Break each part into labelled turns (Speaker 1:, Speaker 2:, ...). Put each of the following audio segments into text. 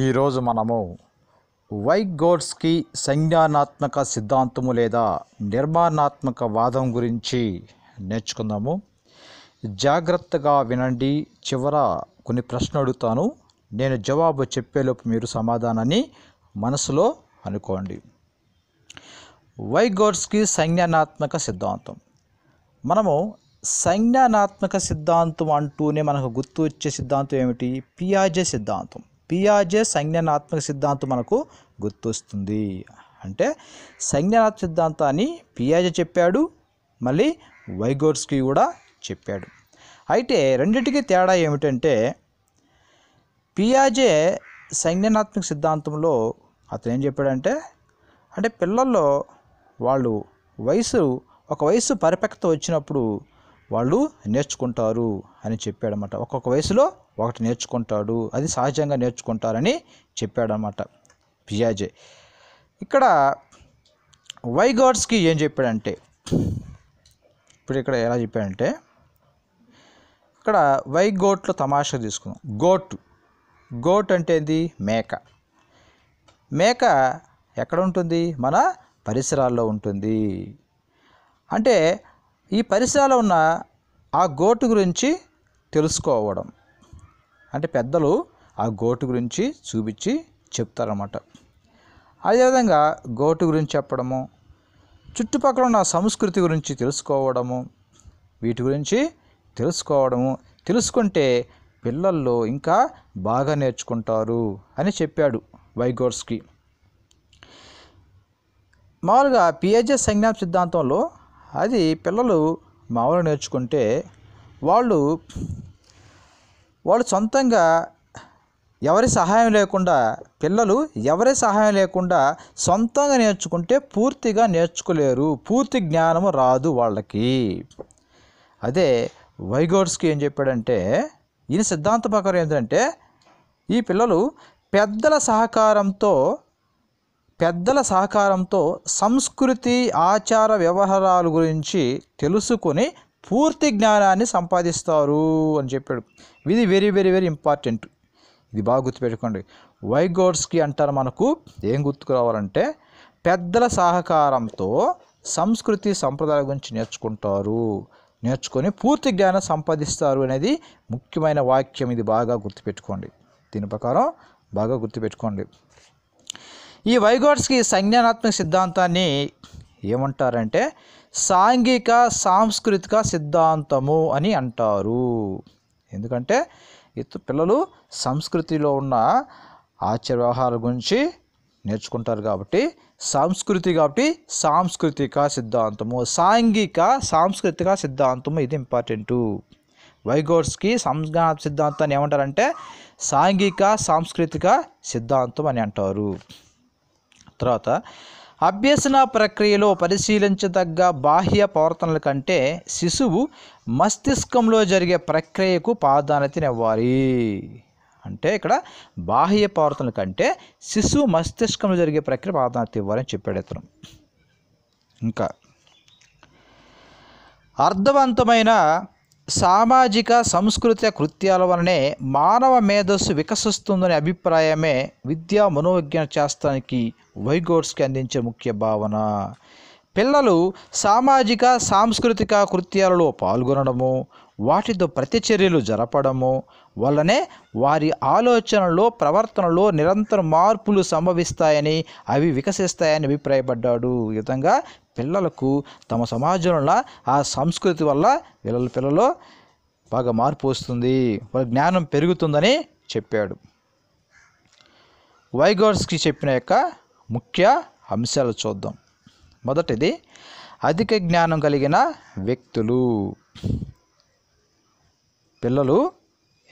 Speaker 1: ఈరోజు మనము వైగోడ్స్కి సంజ్ఞానాత్మక సిద్ధాంతము లేదా నిర్మాణాత్మక వాదం గురించి నేర్చుకుందాము జాగ్రత్తగా వినండి చివర కొన్ని ప్రశ్నలు అడుగుతాను నేను జవాబు చెప్పేలోపు మీరు సమాధానాన్ని మనసులో అనుకోండి వైగోడ్స్కి సంజ్ఞానాత్మక సిద్ధాంతం మనము సంజ్ఞానాత్మక సిద్ధాంతం అంటూనే మనకు గుర్తు వచ్చే సిద్ధాంతం ఏమిటి పియాజే సిద్ధాంతం పియాజే సంజ్ఞానాత్మక సిద్ధాంతం మనకు గుర్తొస్తుంది అంటే సంజ్ఞానాత్మక సిద్ధాంతాన్ని పియాజే చెప్పాడు మళ్ళీ వైగోర్స్కి కూడా చెప్పాడు అయితే రెండింటికి తేడా ఏమిటంటే పియాజే సంజ్ఞానాత్మక సిద్ధాంతంలో అతను ఏం చెప్పాడంటే అంటే పిల్లల్లో వాళ్ళు వయసు ఒక వయసు పరిపక్వత వచ్చినప్పుడు వాళ్ళు నేర్చుకుంటారు అని చెప్పాడనమాట ఒక్కొక్క వయసులో ఒకటి నేర్చుకుంటాడు అది సహజంగా నేర్చుకుంటారని చెప్పాడనమాట పియాజే ఇక్కడ వైగాడ్స్కి ఏం చెప్పాడంటే ఇప్పుడు ఇక్కడ ఎలా చెప్పాడంటే ఇక్కడ వై గోట్లో తమాషా తీసుకున్నాం గోట్ గోట్ అంటే ఏంది మేక మేక ఎక్కడ ఉంటుంది మన పరిసరాల్లో ఉంటుంది అంటే ఈ పరిసరాలు ఉన్న ఆ గోటు గురించి తెలుసుకోవడం అంటే పెద్దలు ఆ గోటు గురించి చూపించి చెప్తారన్నమాట అదేవిధంగా గోటు గురించి చెప్పడము చుట్టుపక్కల ఉన్న సంస్కృతి గురించి తెలుసుకోవడము వీటి గురించి తెలుసుకోవడము తెలుసుకుంటే పిల్లల్లో ఇంకా బాగా నేర్చుకుంటారు అని చెప్పాడు వైగోర్స్కి మామూలుగా పియాజెస్ సంజ్ఞా సిద్ధాంతంలో అది పిల్లలు మామూలు నేర్చుకుంటే వాళ్ళు వాళ్ళు సొంతంగా ఎవరి సహాయం లేకుండా పిల్లలు ఎవరి సహాయం లేకుండా సొంతంగా నేర్చుకుంటే పూర్తిగా నేర్చుకోలేరు పూర్తి జ్ఞానము రాదు వాళ్ళకి అదే వైగోర్స్కి ఏం చెప్పాడంటే ఈయన సిద్ధాంత ప్రకారం ఏంటంటే ఈ పిల్లలు పెద్దల సహకారంతో పెద్దల సహకారంతో సంస్కృతి ఆచార వ్యవహారాల గురించి తెలుసుకొని పూర్తి జ్ఞానాన్ని సంపాదిస్తారు అని చెప్పాడు ఇది వెరీ వెరీ వెరీ ఇంపార్టెంట్ ఇది బాగా గుర్తుపెట్టుకోండి వైగోడ్స్కి అంటారు మనకు ఏం గుర్తుకురావాలంటే పెద్దల సహకారంతో సంస్కృతి సంప్రదాయాల గురించి నేర్చుకుంటారు నేర్చుకొని పూర్తి జ్ఞానం సంపాదిస్తారు అనేది ముఖ్యమైన వాక్యం ఇది బాగా గుర్తుపెట్టుకోండి దీని ప్రకారం బాగా గుర్తుపెట్టుకోండి ఈ వైగోడ్స్కి సంజ్ఞానాత్మక సిద్ధాంతాన్ని ఏమంటారంటే సాంఘిక సాంస్కృతిక సిద్ధాంతము అని అంటారు ఎందుకంటే ఇత పిల్లలు సంస్కృతిలో ఉన్న ఆచార వ్యవహారాల గురించి నేర్చుకుంటారు కాబట్టి సంస్కృతి కాబట్టి సాంస్కృతిక సిద్ధాంతము సాంఘిక సాంస్కృతిక సిద్ధాంతము ఇది ఇంపార్టెంటు వైగోడ్స్కి సంజ్ఞా సిద్ధాంతాన్ని ఏమంటారంటే సాంఘిక సాంస్కృతిక సిద్ధాంతం అని అంటారు తర్వాత అభ్యసన ప్రక్రియలో పరిశీలించదగ్గ బాహ్య ప్రవర్తనల కంటే శిశువు మస్తిష్కంలో జరిగే ప్రక్రియకు ప్రాధాన్యతనివ్వాలి అంటే ఇక్కడ బాహ్య ప్రవర్తనల కంటే శిశువు మస్తిష్కంలో జరిగే ప్రక్రియ ప్రాధాన్యత ఇవ్వాలని చెప్పాడు ఇతను ఇంకా అర్థవంతమైన సామాజిక సంస్కృతిక కృత్యాల వలనే మానవ మేధస్సు వికసిస్తుందనే అభిప్రాయమే విద్యా మనోవిజ్ఞాన శాస్త్రానికి వైగోడ్స్కి అందించే ముఖ్య భావన పిల్లలు సామాజిక సాంస్కృతిక కృత్యాలలో పాల్గొనడము వాటితో ప్రతిచర్యలు జరపడము వల్లనే వారి ఆలోచనలో ప్రవర్తనలో నిరంతర మార్పులు సంభవిస్తాయని అవి వికసిస్తాయని అభిప్రాయపడ్డాడు ఈ విధంగా పిల్లలకు తమ సమాజంలో ఆ సంస్కృతి వల్ల పిల్లల పిల్లలు బాగా మార్పు వస్తుంది వాళ్ళ జ్ఞానం పెరుగుతుందని చెప్పాడు వైగోర్స్కి చెప్పిన యొక్క ముఖ్య అంశాలు చూద్దాం మొదటిది అధిక జ్ఞానం కలిగిన వ్యక్తులు పిల్లలు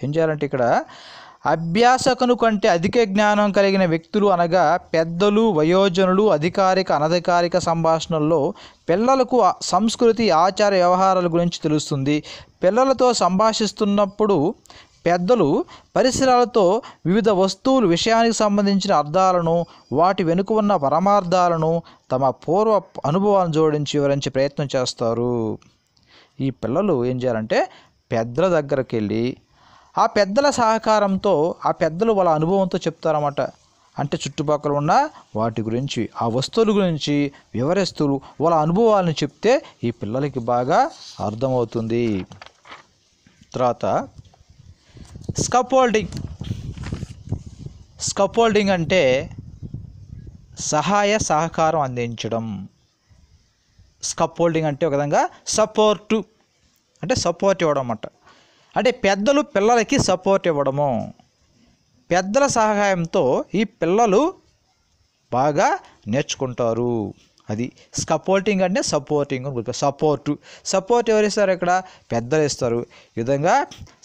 Speaker 1: ఏం చేయాలంటే ఇక్కడ అభ్యాసకును కంటే అధిక జ్ఞానం కలిగిన వ్యక్తులు అనగా పెద్దలు వయోజనులు అధికారిక అనధికారిక సంభాషణల్లో పిల్లలకు సంస్కృతి ఆచార వ్యవహారాల గురించి తెలుస్తుంది పిల్లలతో సంభాషిస్తున్నప్పుడు పెద్దలు పరిసరాలతో వివిధ వస్తువులు విషయానికి సంబంధించిన అర్థాలను వాటి వెనుక ఉన్న పరమార్థాలను తమ పూర్వ అనుభవాలను జోడించి వివరించే ప్రయత్నం చేస్తారు ఈ పిల్లలు ఏం చేయాలంటే పెద్దల దగ్గరికి వెళ్ళి ఆ పెద్దల సహకారంతో ఆ పెద్దలు వాళ్ళ అనుభవంతో చెప్తారన్నమాట అంటే చుట్టుపక్కల ఉన్న వాటి గురించి ఆ వస్తువుల గురించి వివరిస్తూ వాళ్ళ అనుభవాలను చెప్తే ఈ పిల్లలకి బాగా అర్థమవుతుంది తర్వాత స్కప్ హోల్డింగ్ అంటే సహాయ సహకారం అందించడం హోల్డింగ్ అంటే ఒక విధంగా సపోర్టు అంటే సపోర్ట్ ఇవ్వడం అన్నమాట అంటే పెద్దలు పిల్లలకి సపోర్ట్ ఇవ్వడము పెద్దల సహాయంతో ఈ పిల్లలు బాగా నేర్చుకుంటారు అది స్కపోర్టింగ్ అంటే సపోర్టింగ్ సపోర్టు సపోర్ట్ ఎవరు ఇస్తారు ఇక్కడ పెద్దలు ఇస్తారు విధంగా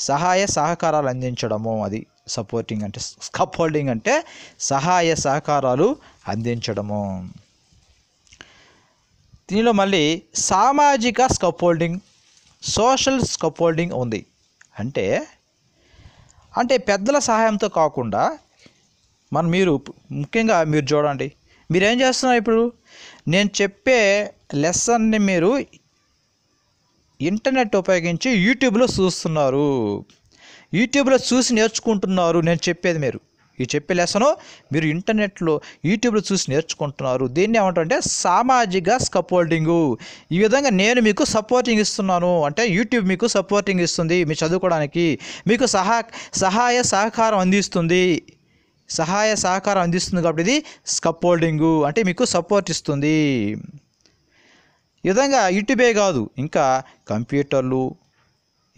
Speaker 1: సహాయ సహకారాలు అందించడము అది సపోర్టింగ్ అంటే స్కప్ అంటే సహాయ సహకారాలు అందించడము దీనిలో మళ్ళీ సామాజిక స్కప్ సోషల్ స్కఫోల్డింగ్ ఉంది అంటే అంటే పెద్దల సహాయంతో కాకుండా మనం మీరు ముఖ్యంగా మీరు చూడండి మీరు ఏం చేస్తున్నారు ఇప్పుడు నేను చెప్పే లెసన్ని మీరు ఇంటర్నెట్ ఉపయోగించి యూట్యూబ్లో చూస్తున్నారు యూట్యూబ్లో చూసి నేర్చుకుంటున్నారు నేను చెప్పేది మీరు ఈ చెప్పే లెసను మీరు ఇంటర్నెట్లో యూట్యూబ్లో చూసి నేర్చుకుంటున్నారు దీన్ని ఏమంటారంటే సామాజిక స్కపోల్డింగు ఈ విధంగా నేను మీకు సపోర్టింగ్ ఇస్తున్నాను అంటే యూట్యూబ్ మీకు సపోర్టింగ్ ఇస్తుంది మీ చదువుకోవడానికి మీకు సహా సహాయ సహకారం అందిస్తుంది సహాయ సహకారం అందిస్తుంది కాబట్టి ఇది స్కపోల్డింగు అంటే మీకు సపోర్ట్ ఇస్తుంది ఈ విధంగా యూట్యూబే కాదు ఇంకా కంప్యూటర్లు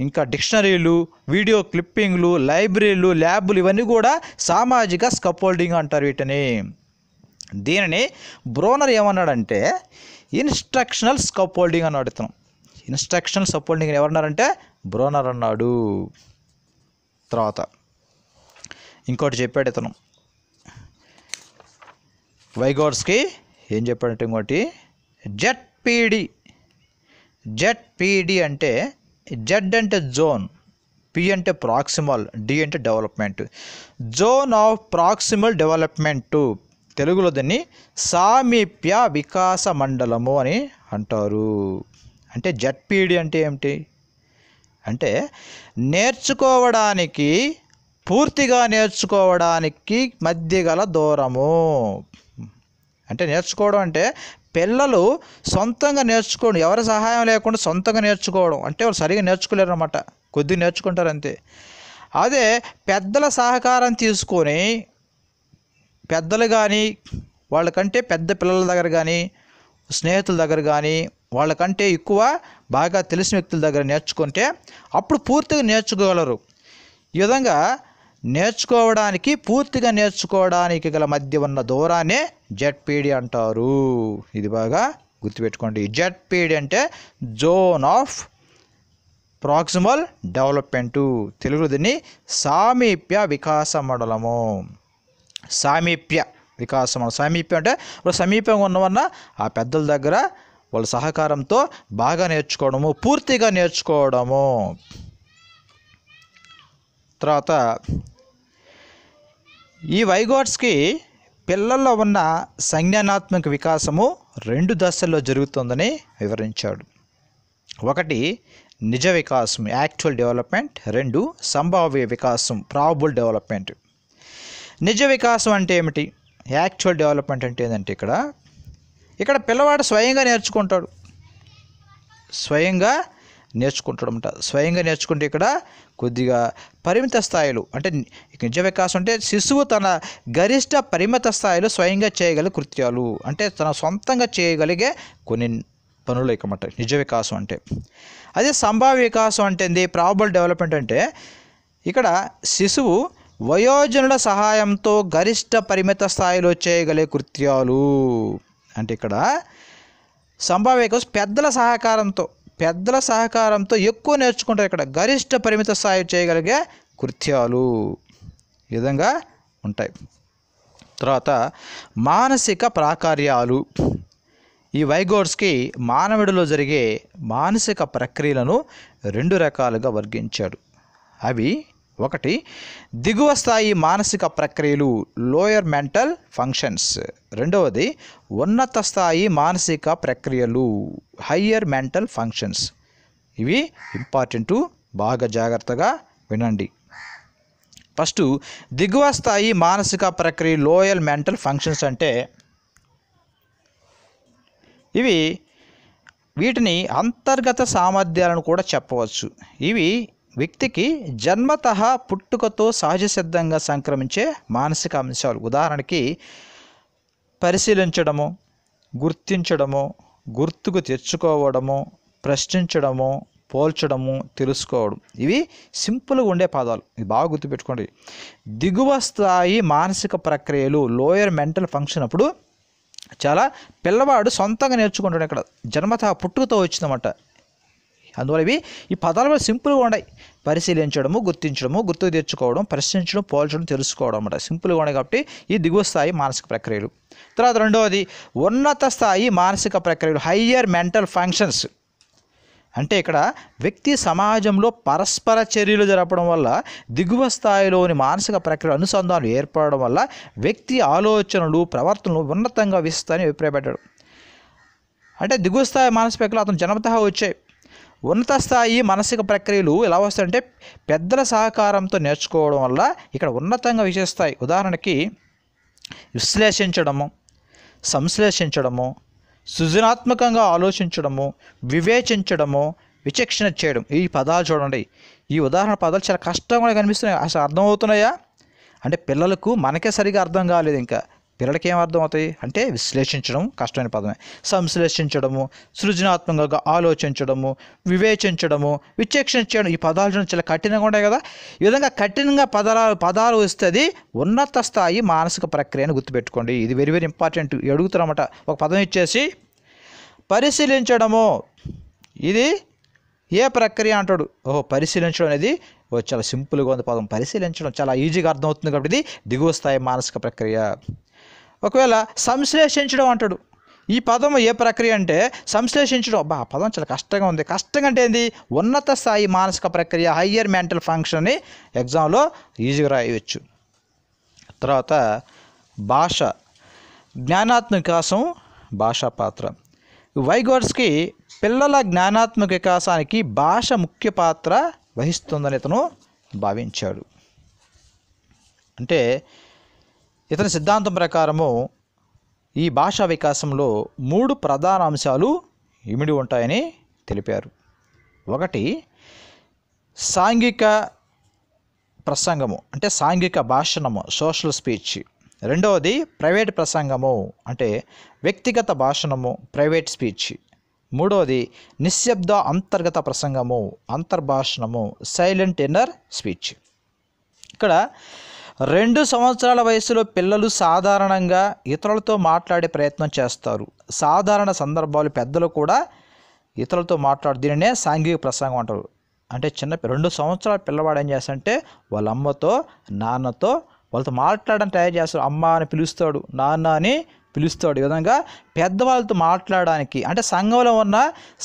Speaker 1: ఇంకా డిక్షనరీలు వీడియో క్లిప్పింగ్లు లైబ్రరీలు ల్యాబ్లు ఇవన్నీ కూడా సామాజిక హోల్డింగ్ అంటారు వీటిని దీనిని బ్రోనర్ ఏమన్నాడంటే ఇన్స్ట్రక్షనల్ హోల్డింగ్ అని అడుగుతున్నాం ఇన్స్ట్రక్షనల్ స్కప్ఫోల్డింగ్ ఎవరన్నారంటే బ్రోనర్ అన్నాడు తర్వాత ఇంకోటి చెప్పాడు ఇతను వైగోడ్స్కి ఏం చెప్పాడంటే ఇంకోటి జెడ్పీడి జెడ్పీడి అంటే జెడ్ అంటే జోన్ పి అంటే ప్రాక్సిమల్ డి అంటే development zone of proximal development తెలుగులో దీన్ని సామీప్య వికాస మండలము అని అంటారు అంటే జెడ్పీడి అంటే ఏమిటి అంటే నేర్చుకోవడానికి పూర్తిగా నేర్చుకోవడానికి మధ్య గల దూరము అంటే నేర్చుకోవడం అంటే పిల్లలు సొంతంగా నేర్చుకోండి ఎవరి సహాయం లేకుండా సొంతంగా నేర్చుకోవడం అంటే వాళ్ళు సరిగా నేర్చుకోలేరు అనమాట కొద్దిగా నేర్చుకుంటారు అంతే అదే పెద్దల సహకారం తీసుకొని పెద్దలు కానీ వాళ్ళకంటే పెద్ద పిల్లల దగ్గర కానీ స్నేహితుల దగ్గర కానీ వాళ్ళకంటే ఎక్కువ బాగా తెలిసిన వ్యక్తుల దగ్గర నేర్చుకుంటే అప్పుడు పూర్తిగా నేర్చుకోగలరు ఈ విధంగా నేర్చుకోవడానికి పూర్తిగా నేర్చుకోవడానికి గల మధ్య ఉన్న దూరాన్నే పీడి అంటారు ఇది బాగా గుర్తుపెట్టుకోండి పీడి అంటే జోన్ ఆఫ్ ప్రాక్సిమల్ డెవలప్మెంటు తెలుగులో దీన్ని సామీప్య వికాస మండలము సామీప్య వికాస మండలం సామీప్యం అంటే వాళ్ళు సమీపంగా ఉన్నవన్న ఆ పెద్దల దగ్గర వాళ్ళ సహకారంతో బాగా నేర్చుకోవడము పూర్తిగా నేర్చుకోవడము తర్వాత ఈ వైగోట్స్కి పిల్లల్లో ఉన్న సంజ్ఞానాత్మక వికాసము రెండు దశల్లో జరుగుతుందని వివరించాడు ఒకటి నిజ వికాసం యాక్చువల్ డెవలప్మెంట్ రెండు సంభావ్య వికాసం ప్రాబుల్ డెవలప్మెంట్ నిజ వికాసం అంటే ఏమిటి యాక్చువల్ డెవలప్మెంట్ అంటే ఏంటంటే ఇక్కడ ఇక్కడ పిల్లవాడు స్వయంగా నేర్చుకుంటాడు స్వయంగా నేర్చుకుంటాడనమాట స్వయంగా నేర్చుకుంటే ఇక్కడ కొద్దిగా పరిమిత స్థాయిలు అంటే నిజ వికాసం అంటే శిశువు తన గరిష్ట పరిమిత స్థాయిలో స్వయంగా చేయగల కృత్యాలు అంటే తన సొంతంగా చేయగలిగే కొన్ని పనులు ఇకమాట నిజ వికాసం అంటే అదే సంభావ్య వికాసం అంటే ప్రాబుల్ డెవలప్మెంట్ అంటే ఇక్కడ శిశువు వయోజనుల సహాయంతో గరిష్ట పరిమిత స్థాయిలో చేయగలిగే కృత్యాలు అంటే ఇక్కడ సంభావ్య పెద్దల సహకారంతో పెద్దల సహకారంతో ఎక్కువ నేర్చుకుంటారు ఇక్కడ గరిష్ట పరిమిత స్థాయి చేయగలిగే కృత్యాలు విధంగా ఉంటాయి తర్వాత మానసిక ప్రాకార్యాలు ఈ వైగోడ్స్కి మానవుడిలో జరిగే మానసిక ప్రక్రియలను రెండు రకాలుగా వర్గించాడు అవి ఒకటి దిగువ స్థాయి మానసిక ప్రక్రియలు లోయర్ మెంటల్ ఫంక్షన్స్ రెండవది ఉన్నత స్థాయి మానసిక ప్రక్రియలు హయ్యర్ మెంటల్ ఫంక్షన్స్ ఇవి ఇంపార్టెంట్ బాగా జాగ్రత్తగా వినండి ఫస్ట్ దిగువ స్థాయి మానసిక ప్రక్రియ లోయల్ మెంటల్ ఫంక్షన్స్ అంటే ఇవి వీటిని అంతర్గత సామర్థ్యాలను కూడా చెప్పవచ్చు ఇవి వ్యక్తికి జన్మత పుట్టుకతో సహజ సిద్ధంగా సంక్రమించే మానసిక అంశాలు ఉదాహరణకి పరిశీలించడము గుర్తించడము గుర్తుకు తెచ్చుకోవడము ప్రశ్నించడము పోల్చడము తెలుసుకోవడం ఇవి సింపుల్గా ఉండే పదాలు ఇది బాగా గుర్తుపెట్టుకోండి దిగువ స్థాయి మానసిక ప్రక్రియలు లోయర్ మెంటల్ ఫంక్షన్ అప్పుడు చాలా పిల్లవాడు సొంతంగా నేర్చుకుంటాడు ఇక్కడ జన్మత పుట్టుకతో వచ్చిందన్నమాట అందువల్ల ఇవి ఈ పదాలు సింపుల్గా ఉన్నాయి పరిశీలించడము గుర్తించడము గుర్తు తెచ్చుకోవడం ప్రశ్నించడం పోల్చడం తెలుసుకోవడం అనమాట సింపుల్గా ఉన్నాయి కాబట్టి ఈ దిగువ స్థాయి మానసిక ప్రక్రియలు తర్వాత రెండవది ఉన్నత స్థాయి మానసిక ప్రక్రియలు హయ్యర్ మెంటల్ ఫంక్షన్స్ అంటే ఇక్కడ వ్యక్తి సమాజంలో పరస్పర చర్యలు జరపడం వల్ల దిగువ స్థాయిలోని మానసిక ప్రక్రియ అనుసంధానం ఏర్పడడం వల్ల వ్యక్తి ఆలోచనలు ప్రవర్తనలు ఉన్నతంగా విస్తారని అభిప్రాయపడ్డాడు అంటే దిగువ స్థాయి మానసిక ప్రక్రియలు అతను జన్మతహా వచ్చాయి ఉన్నత స్థాయి మానసిక ప్రక్రియలు ఎలా వస్తాయంటే పెద్దల సహకారంతో నేర్చుకోవడం వల్ల ఇక్కడ ఉన్నతంగా విశేస్తాయి ఉదాహరణకి విశ్లేషించడము సంశ్లేషించడము సృజనాత్మకంగా ఆలోచించడము వివేచించడము విచక్షణ చేయడం ఈ పదాలు చూడండి ఈ ఉదాహరణ పదాలు చాలా కష్టంగా కనిపిస్తున్నాయి అసలు అర్థమవుతున్నాయా అంటే పిల్లలకు మనకే సరిగా అర్థం కాలేదు ఇంకా పిల్లలకి ఏం అర్థం అవుతాయి అంటే విశ్లేషించడం కష్టమైన పదమే సంశ్లేషించడము సృజనాత్మకంగా ఆలోచించడము వివేచించడము విచక్షణ చేయడం ఈ పదాలు చాలా కఠినంగా ఉంటాయి కదా ఈ విధంగా కఠినంగా పదాలు పదాలు వస్తుంది ఉన్నత స్థాయి మానసిక ప్రక్రియను గుర్తుపెట్టుకోండి ఇది వెరీ వెరీ ఇంపార్టెంట్ అడుగుతారన్నమాట ఒక పదం ఇచ్చేసి పరిశీలించడము ఇది ఏ ప్రక్రియ అంటాడు ఓహో పరిశీలించడం అనేది చాలా సింపుల్గా ఉంది పదం పరిశీలించడం చాలా ఈజీగా అర్థమవుతుంది కాబట్టి ఇది దిగువ స్థాయి మానసిక ప్రక్రియ ఒకవేళ సంశ్లేషించడం అంటాడు ఈ పదం ఏ ప్రక్రియ అంటే సంశ్లేషించడం అబ్బా పదం చాలా కష్టంగా ఉంది కష్టంగా అంటే ఏంది ఉన్నత స్థాయి మానసిక ప్రక్రియ హయ్యర్ మెంటల్ ఫంక్షన్ని ఎగ్జామ్లో ఈజీగా రాయవచ్చు తర్వాత భాష జ్ఞానాత్మక వికాసం భాషా పాత్ర వైగోర్స్కి పిల్లల జ్ఞానాత్మక వికాసానికి భాష ముఖ్య పాత్ర వహిస్తుందని ఇతను భావించాడు అంటే ఇతని సిద్ధాంతం ప్రకారము ఈ భాషా వికాసంలో మూడు ప్రధాన అంశాలు ఇమిడి ఉంటాయని తెలిపారు ఒకటి సాంఘిక ప్రసంగము అంటే సాంఘిక భాషణము సోషల్ స్పీచ్ రెండవది ప్రైవేట్ ప్రసంగము అంటే వ్యక్తిగత భాషణము ప్రైవేట్ స్పీచ్ మూడవది నిశ్శబ్ద అంతర్గత ప్రసంగము అంతర్భాషణము సైలెంట్ ఇన్నర్ స్పీచ్ ఇక్కడ రెండు సంవత్సరాల వయసులో పిల్లలు సాధారణంగా ఇతరులతో మాట్లాడే ప్రయత్నం చేస్తారు సాధారణ సందర్భాలు పెద్దలు కూడా ఇతరులతో మాట్లాడు దీనినే సాంఘిక ప్రసంగం అంటారు అంటే చిన్న రెండు సంవత్సరాల పిల్లవాడు ఏం చేస్తాడంటే వాళ్ళ అమ్మతో నాన్నతో వాళ్ళతో మాట్లాడడం తయారు చేస్తాడు అమ్మ అని పిలుస్తాడు నాన్న అని పిలుస్తాడు ఈ విధంగా పెద్దవాళ్ళతో మాట్లాడడానికి అంటే సంఘంలో ఉన్న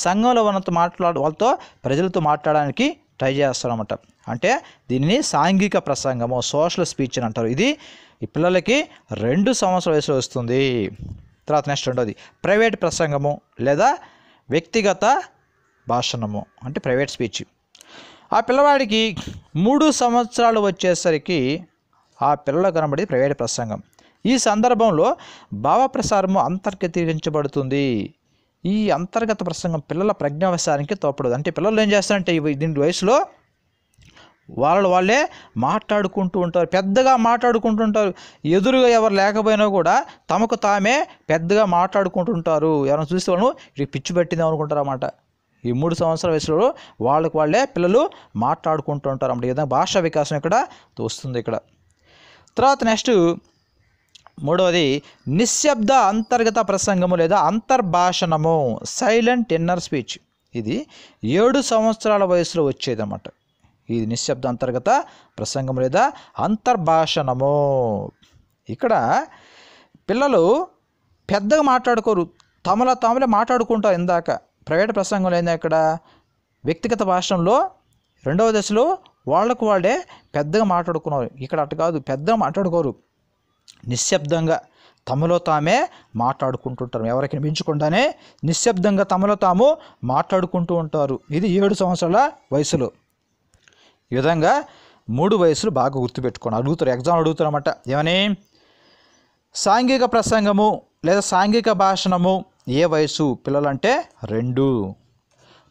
Speaker 1: సంఘంలో ఉన్నతో మాట్లాడు వాళ్ళతో ప్రజలతో మాట్లాడడానికి ట్రై చేస్తారు అనమాట అంటే దీనిని సాంఘిక ప్రసంగము సోషల్ స్పీచ్ అని అంటారు ఇది ఈ పిల్లలకి రెండు సంవత్సరాల వయసులో వస్తుంది తర్వాత నెక్స్ట్ రెండోది ప్రైవేట్ ప్రసంగము లేదా వ్యక్తిగత భాషణము అంటే ప్రైవేట్ స్పీచ్ ఆ పిల్లవాడికి మూడు సంవత్సరాలు వచ్చేసరికి ఆ పిల్లలు కనబడి ప్రైవేట్ ప్రసంగం ఈ సందర్భంలో భావప్రసారము అంతర్గతీకరించబడుతుంది ఈ అంతర్గత ప్రసంగం పిల్లల ప్రజ్ఞావశానికి తోపడదు అంటే పిల్లలు ఏం చేస్తారంటే దీని వయసులో వాళ్ళు వాళ్ళే మాట్లాడుకుంటూ ఉంటారు పెద్దగా మాట్లాడుకుంటుంటారు ఎదురుగా ఎవరు లేకపోయినా కూడా తమకు తామే పెద్దగా మాట్లాడుకుంటుంటారు ఎవరైనా చూస్తే వాళ్ళు ఇది పిచ్చి పెట్టింది అనుకుంటారు అన్నమాట ఈ మూడు సంవత్సరాల వయసులో వాళ్ళకు వాళ్ళే పిల్లలు మాట్లాడుకుంటూ ఉంటారు అన్నమాట ఏదైనా భాషా వికాసం ఇక్కడ వస్తుంది ఇక్కడ తర్వాత నెక్స్ట్ మూడవది నిశ్శబ్ద అంతర్గత ప్రసంగము లేదా అంతర్భాషణము సైలెంట్ ఇన్నర్ స్పీచ్ ఇది ఏడు సంవత్సరాల వయసులో వచ్చేదన్నమాట ఇది నిశ్శబ్ద అంతర్గత ప్రసంగం లేదా అంతర్భాషణము ఇక్కడ పిల్లలు పెద్దగా మాట్లాడుకోరు తమలో తాములే మాట్లాడుకుంటారు ఇందాక ప్రైవేట్ ప్రసంగంలో అయినా ఇక్కడ వ్యక్తిగత భాషణంలో రెండవ దశలో వాళ్ళకు వాళ్ళే పెద్దగా మాట్లాడుకున్నారు ఇక్కడ అటు కాదు పెద్దగా మాట్లాడుకోరు నిశ్శబ్దంగా తమలో తామే మాట్లాడుకుంటుంటారు ఎవరికి మించకుండానే నిశ్శబ్దంగా తమలో తాము మాట్లాడుకుంటూ ఉంటారు ఇది ఏడు సంవత్సరాల వయసులో ఈ విధంగా మూడు వయసులు బాగా గుర్తుపెట్టుకోండి అడుగుతారు ఎగ్జామ్ అడుగుతారన్నమాట ఏమని సాంఘిక ప్రసంగము లేదా సాంఘిక భాషణము ఏ వయసు పిల్లలంటే రెండు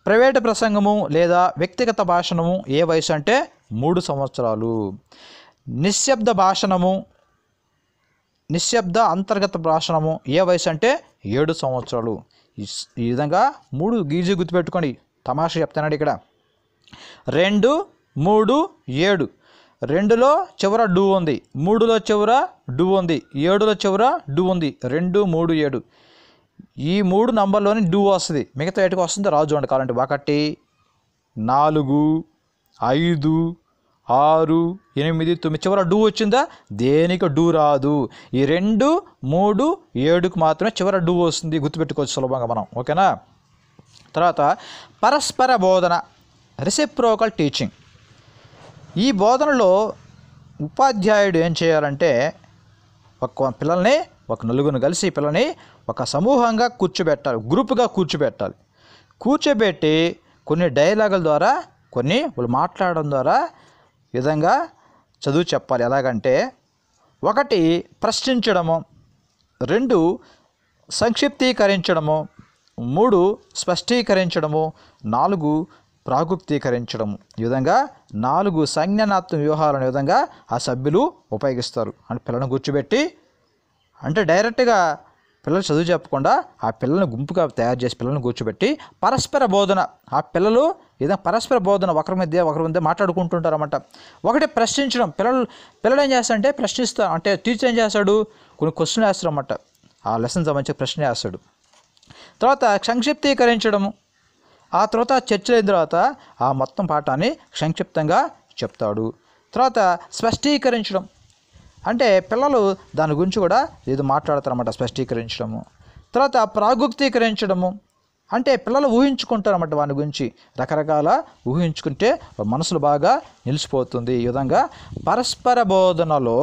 Speaker 1: ప్రైవేట్ ప్రసంగము లేదా వ్యక్తిగత భాషణము ఏ వయసు అంటే మూడు సంవత్సరాలు నిశ్శబ్ద భాషణము నిశ్శబ్ద అంతర్గత భాషణము ఏ వయసు అంటే ఏడు సంవత్సరాలు ఈ విధంగా మూడు గీజీ గుర్తుపెట్టుకోండి తమాషా చెప్తున్నాడు ఇక్కడ రెండు మూడు ఏడు రెండులో చివర డూ ఉంది మూడులో చివర డూ ఉంది ఏడులో చివర డూ ఉంది రెండు మూడు ఏడు ఈ మూడు నంబర్లోని డూ వస్తుంది మిగతా ఎటుకు వస్తుంది రాజు అండి కాలండి ఒకటి నాలుగు ఐదు ఆరు ఎనిమిది తొమ్మిది చివర డూ వచ్చిందా దేనికి డూ రాదు ఈ రెండు మూడు ఏడుకు మాత్రమే చివర డూ వస్తుంది గుర్తుపెట్టుకోవచ్చు సులభంగా మనం ఓకేనా తర్వాత పరస్పర బోధన రిసెప్రోకల్ టీచింగ్ ఈ బోధనలో ఉపాధ్యాయుడు ఏం చేయాలంటే ఒక పిల్లల్ని ఒక నలుగురు కలిసి పిల్లని ఒక సమూహంగా కూర్చోబెట్టాలి గ్రూప్గా కూర్చోబెట్టాలి కూర్చోబెట్టి కొన్ని డైలాగుల ద్వారా కొన్ని వాళ్ళు మాట్లాడడం ద్వారా విధంగా చదువు చెప్పాలి ఎలాగంటే ఒకటి ప్రశ్నించడము రెండు సంక్షిప్తీకరించడము మూడు స్పష్టీకరించడము నాలుగు ప్రాగుప్తీకరించడము ఈ విధంగా నాలుగు సంజ్ఞానాత్మ అనే విధంగా ఆ సభ్యులు ఉపయోగిస్తారు అంటే పిల్లలను కూర్చోబెట్టి అంటే డైరెక్ట్గా పిల్లలు చదువు చెప్పకుండా ఆ పిల్లలను గుంపుగా తయారు చేసి పిల్లలను కూర్చోబెట్టి పరస్పర బోధన ఆ పిల్లలు ఏదైనా పరస్పర బోధన ఒకరి మధ్య ఒకరి మధ్య మాట్లాడుకుంటుంటారన్నమాట ఒకటే ప్రశ్నించడం పిల్లలు పిల్లలు ఏం చేస్తాడంటే ప్రశ్నిస్తా అంటే టీచర్ ఏం చేస్తాడు కొన్ని క్వశ్చన్ అన్నమాట ఆ లెసన్ సంబంధించి ప్రశ్న వేస్తాడు తర్వాత సంక్షిప్తీకరించడము ఆ తర్వాత అయిన తర్వాత ఆ మొత్తం పాఠాన్ని సంక్షిప్తంగా చెప్తాడు తర్వాత స్పష్టీకరించడం అంటే పిల్లలు దాని గురించి కూడా ఏదో మాట్లాడతారన్నమాట స్పష్టీకరించడము తర్వాత ప్రాగుక్తీకరించడము అంటే పిల్లలు ఊహించుకుంటారు అన్నమాట వాని గురించి రకరకాల ఊహించుకుంటే మనసులు బాగా నిలిచిపోతుంది ఈ విధంగా పరస్పర బోధనలో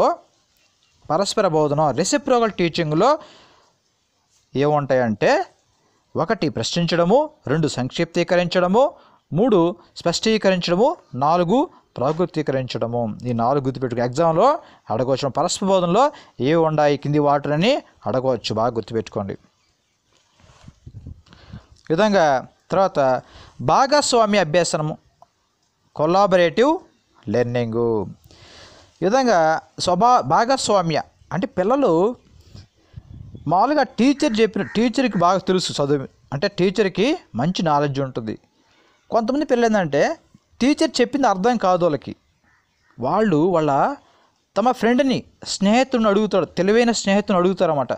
Speaker 1: పరస్పర బోధన రెసిప్రోగల్ టీచింగ్లో ఏముంటాయంటే ఒకటి ప్రశ్నించడము రెండు సంక్షిప్తీకరించడము మూడు స్పష్టీకరించడము నాలుగు ప్రాకృతీకరించడము ఈ నాలుగు గుర్తుపెట్టుకు ఎగ్జామ్లో అడగవచ్చు పరస్పర బోధనలో ఏవి ఉండాయి కింది అని అడగవచ్చు బాగా గుర్తుపెట్టుకోండి విధంగా తర్వాత భాగస్వామి అభ్యసనము కొలాబరేటివ్ లెర్నింగు ఈ విధంగా స్వభా భాగస్వామ్య అంటే పిల్లలు మామూలుగా టీచర్ చెప్పిన టీచర్కి బాగా తెలుసు చదువు అంటే టీచర్కి మంచి నాలెడ్జ్ ఉంటుంది కొంతమంది పిల్లలు ఏంటంటే టీచర్ చెప్పింది అర్థం కాదు వాళ్ళకి వాళ్ళు వాళ్ళ తమ ఫ్రెండ్ని స్నేహితుడిని అడుగుతాడు తెలివైన స్నేహితుని అడుగుతారన్నమాట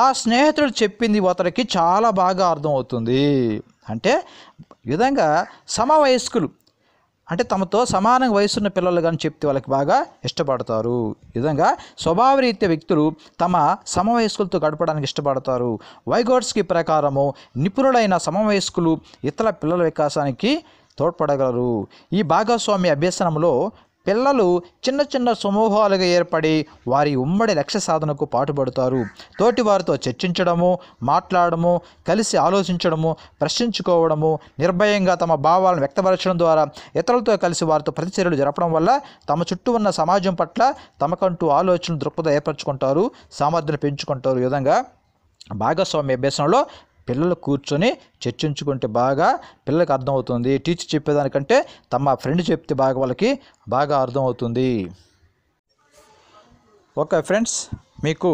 Speaker 1: ఆ స్నేహితుడు చెప్పింది అతనికి చాలా బాగా అర్థమవుతుంది అంటే విధంగా సమవయస్కులు అంటే తమతో సమాన వయసున్న పిల్లలు కానీ చెప్తే వాళ్ళకి బాగా ఇష్టపడతారు విధంగా స్వభావరీత్య వ్యక్తులు తమ సమవయస్కులతో గడపడానికి ఇష్టపడతారు వైగోడ్స్కి ప్రకారము నిపుణులైన సమవయస్కులు ఇతర పిల్లల వికాసానికి తోడ్పడగలరు ఈ భాగస్వామి అభ్యసనంలో పిల్లలు చిన్న చిన్న సమూహాలుగా ఏర్పడి వారి ఉమ్మడి లక్ష్య సాధనకు పాటుపడతారు తోటి వారితో చర్చించడము మాట్లాడము కలిసి ఆలోచించడము ప్రశ్నించుకోవడము నిర్భయంగా తమ భావాలను వ్యక్తపరచడం ద్వారా ఇతరులతో కలిసి వారితో ప్రతిచర్యలు జరపడం వల్ల తమ చుట్టూ ఉన్న సమాజం పట్ల తమకంటూ ఆలోచనలు దృక్పథం ఏర్పరచుకుంటారు సామర్థ్యం పెంచుకుంటారు విధంగా భాగస్వామ్య అభ్యసనలో పిల్లలు కూర్చొని చర్చించుకుంటే బాగా పిల్లలకు అర్థమవుతుంది టీచర్ చెప్పేదానికంటే తమ ఫ్రెండ్ చెప్తే బాగా వాళ్ళకి బాగా అర్థమవుతుంది ఓకే ఫ్రెండ్స్ మీకు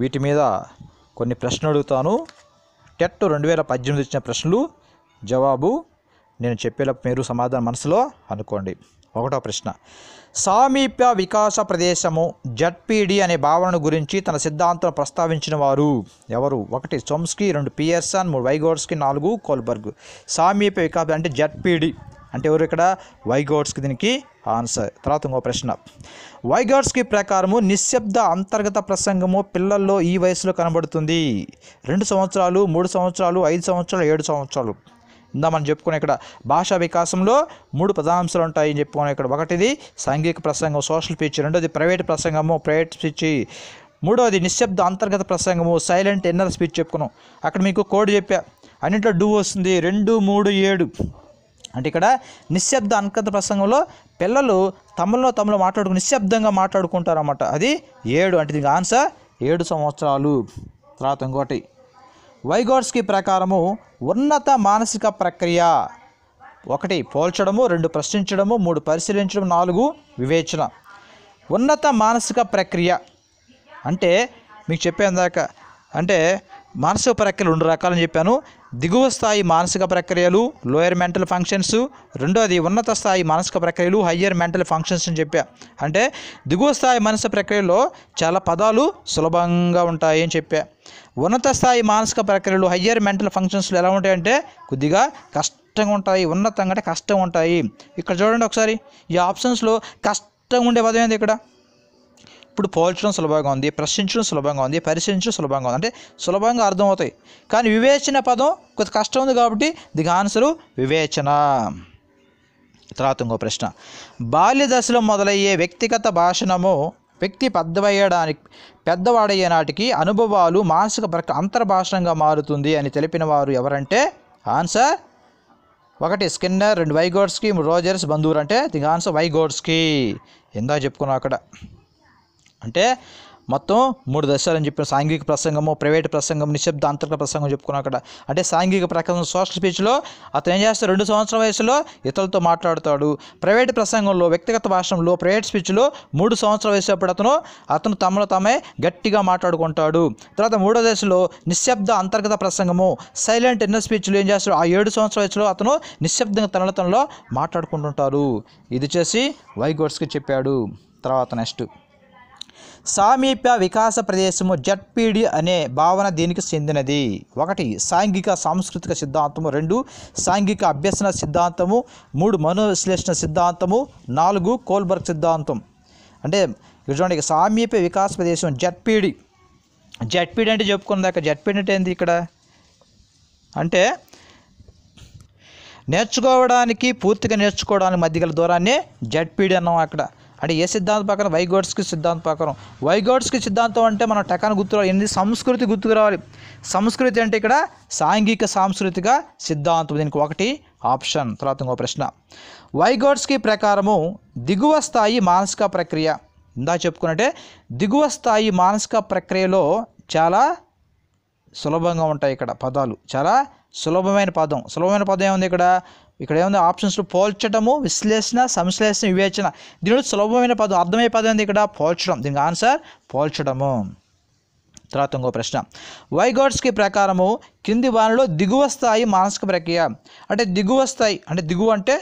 Speaker 1: వీటి మీద కొన్ని ప్రశ్నలు అడుగుతాను టెట్ రెండు వేల పద్దెనిమిది ఇచ్చిన ప్రశ్నలు జవాబు నేను చెప్పేటప్పుడు మీరు సమాధానం మనసులో అనుకోండి ఒకటో ప్రశ్న సామీప్య వికాస ప్రదేశము జడ్పీడి అనే భావనను గురించి తన సిద్ధాంతం ప్రస్తావించిన వారు ఎవరు ఒకటి సోమ్స్కి రెండు పియర్సన్ మూడు వైగోడ్స్కి నాలుగు కోల్బర్గ్ సామీప్య వికాస అంటే జడ్పీడి అంటే ఎవరు ఇక్కడ వైగోడ్స్కి దీనికి ఆన్సర్ తర్వాత ఇంకో ప్రశ్న వైగోడ్స్కి ప్రకారము నిశ్శబ్ద అంతర్గత ప్రసంగము పిల్లల్లో ఈ వయసులో కనబడుతుంది రెండు సంవత్సరాలు మూడు సంవత్సరాలు ఐదు సంవత్సరాలు ఏడు సంవత్సరాలు ఉందామని మనం చెప్పుకునే ఇక్కడ భాషా వికాసంలో మూడు ప్రధాన అంశాలు ఉంటాయని చెప్పుకొని ఇక్కడ ఒకటిది సాంఘిక ప్రసంగం సోషల్ స్పీచ్ రెండోది ప్రైవేట్ ప్రసంగము ప్రైవేట్ స్పీచ్ మూడవది నిశ్శబ్ద అంతర్గత ప్రసంగము సైలెంట్ ఎన్నర్ స్పీచ్ చెప్పుకున్నాం అక్కడ మీకు కోడ్ చెప్పా అన్నింటిలో డూ వస్తుంది రెండు మూడు ఏడు అంటే ఇక్కడ నిశ్శబ్ద అంతర్గత ప్రసంగంలో పిల్లలు తమలో తమలో మాట్లాడుకు నిశ్శబ్దంగా మాట్లాడుకుంటారన్నమాట అది ఏడు అంటే దీనికి ఆన్సర్ ఏడు సంవత్సరాలు తర్వాత ఇంకోటి వైగోడ్స్కి ప్రకారము ఉన్నత మానసిక ప్రక్రియ ఒకటి పోల్చడము రెండు ప్రశ్నించడము మూడు పరిశీలించడం నాలుగు వివేచన ఉన్నత మానసిక ప్రక్రియ అంటే మీకు చెప్పేందాక అంటే మానసిక ప్రక్రియలు రెండు రకాలని చెప్పాను దిగువ స్థాయి మానసిక ప్రక్రియలు లోయర్ మెంటల్ ఫంక్షన్స్ రెండోది ఉన్నత స్థాయి మానసిక ప్రక్రియలు హయ్యర్ మెంటల్ ఫంక్షన్స్ అని చెప్పా అంటే దిగువ స్థాయి మనసు ప్రక్రియలో చాలా పదాలు సులభంగా ఉంటాయి అని చెప్పా ఉన్నత స్థాయి మానసిక ప్రక్రియలు హయ్యర్ మెంటల్ ఫంక్షన్స్లు ఎలా ఉంటాయంటే కొద్దిగా కష్టంగా ఉంటాయి ఉన్నతంగా అంటే కష్టం ఉంటాయి ఇక్కడ చూడండి ఒకసారి ఈ ఆప్షన్స్లో కష్టంగా ఉండే పదం ఏంది ఇక్కడ ఇప్పుడు పోల్చడం సులభంగా ఉంది ప్రశ్నించడం సులభంగా ఉంది పరిశీలించడం సులభంగా ఉంది అంటే సులభంగా అర్థమవుతాయి కానీ వివేచన పదం కొంత కష్టం ఉంది కాబట్టి దిగ ఆన్సరు వివేచన తర్వాత ఇంకో ప్రశ్న బాల్య దశలో మొదలయ్యే వ్యక్తిగత భాషణము వ్యక్తి పెద్దవయ్యడానికి పెద్దవాడయ్యే నాటికి అనుభవాలు మానసిక ప్రక అంతర్భాషణంగా మారుతుంది అని తెలిపిన వారు ఎవరంటే ఆన్సర్ ఒకటి స్కిన్నర్ రెండు వైగోడ్స్కి రోజర్స్ బంధువులు అంటే దిగా ఆన్సర్ వైగోడ్స్కి ఎందా చెప్పుకున్నాం అక్కడ అంటే మొత్తం మూడు దశలు అని చెప్పిన సాంఘిక ప్రసంగము ప్రైవేట్ ప్రసంగం నిశ్శబ్ద అంతర్గత ప్రసంగం చెప్పుకున్నాం అక్కడ అంటే సాంఘిక ప్రకారం సోషల్ స్పీచ్లో అతను ఏం చేస్తాడు రెండు సంవత్సరం వయసులో ఇతరులతో మాట్లాడుతాడు ప్రైవేట్ ప్రసంగంలో వ్యక్తిగత భాషలో ప్రైవేట్ స్పీచ్లో మూడు సంవత్సరాల వయసు అప్పుడు అతను అతను తమలో తామే గట్టిగా మాట్లాడుకుంటాడు తర్వాత మూడో దశలో నిశ్శబ్ద అంతర్గత ప్రసంగము సైలెంట్ ఇన్నర్ స్పీచ్లో ఏం చేస్తాడు ఆ ఏడు సంవత్సరాల వయసులో అతను నిశ్శబ్దంగా తనలో తనలో మాట్లాడుకుంటుంటారు ఇది చేసి వైగోడ్స్కి చెప్పాడు తర్వాత నెక్స్ట్ సామీప్య వికాస ప్రదేశము జడ్పీడి అనే భావన దీనికి చెందినది ఒకటి సాంఘిక సాంస్కృతిక సిద్ధాంతము రెండు సాంఘిక అభ్యసన సిద్ధాంతము మూడు మనోవిశ్లేషణ సిద్ధాంతము నాలుగు కోల్బర్గ్ సిద్ధాంతం అంటే చూడండి సామీప్య వికాస ప్రదేశం జడ్పీడి జడ్పీడి అంటే చెప్పుకున్నదాక జడ్పీడి అంటే ఏంది ఇక్కడ అంటే నేర్చుకోవడానికి పూర్తిగా నేర్చుకోవడానికి మధ్య గల దూరాన్ని జడ్పీడి అన్నాం అక్కడ అంటే ఏ సిద్ధాంతం ప్రకారం వైగోడ్స్కి సిద్ధాంతం ప్రకారం వైగోడ్స్కి సిద్ధాంతం అంటే మనం టకాన్ని గుర్తు ఎన్ని సంస్కృతి గుర్తుకు రావాలి సంస్కృతి అంటే ఇక్కడ సాంఘిక సాంస్కృతిక సిద్ధాంతం దీనికి ఒకటి ఆప్షన్ తర్వాత ఇంకో ప్రశ్న వైగోడ్స్కి ప్రకారము దిగువ స్థాయి మానసిక ప్రక్రియ ఇందా చెప్పుకున్నట్టే దిగువ స్థాయి మానసిక ప్రక్రియలో చాలా సులభంగా ఉంటాయి ఇక్కడ పదాలు చాలా సులభమైన పదం సులభమైన పదం ఏముంది ఇక్కడ ఇక్కడ ఏముంది ఆప్షన్స్లో పోల్చటము విశ్లేషణ సంశ్లేషణ వివేచన దీనిలో సులభమైన పదం అర్థమయ్యే పదం ఏంది ఇక్కడ పోల్చడం దీనికి ఆన్సర్ పోల్చడము తర్వాత ఇంకో ప్రశ్న వైగాడ్స్కి ప్రకారము కింది వానలో దిగువ స్థాయి మానసిక ప్రక్రియ అంటే దిగువ స్థాయి అంటే దిగువ అంటే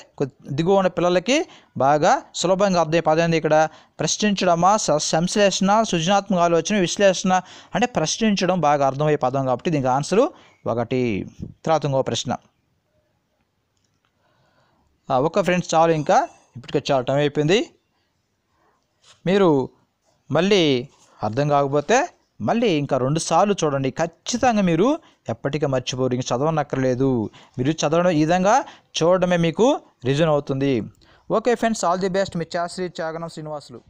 Speaker 1: దిగువ ఉన్న పిల్లలకి బాగా సులభంగా అర్థం ఏంది ఇక్కడ ప్రశ్నించడమా సంశ్లేషణ సృజనాత్మక ఆలోచన విశ్లేషణ అంటే ప్రశ్నించడం బాగా అర్థమయ్యే పదం కాబట్టి దీనికి ఆన్సరు ఒకటి తర్వాత ఇంకో ప్రశ్న ఒక ఫ్రెండ్స్ చాలు ఇంకా ఇప్పటికే చాలా టైం అయిపోయింది మీరు మళ్ళీ అర్థం కాకపోతే మళ్ళీ ఇంకా రెండు సార్లు చూడండి ఖచ్చితంగా మీరు ఎప్పటికీ మర్చిపోరు ఇంక చదవనక్కర్లేదు మీరు చదవడం ఈ విధంగా చూడడమే మీకు రీజన్ అవుతుంది okay friends all the best మీ చాశ్రీ చాగనం శ్రీనివాసులు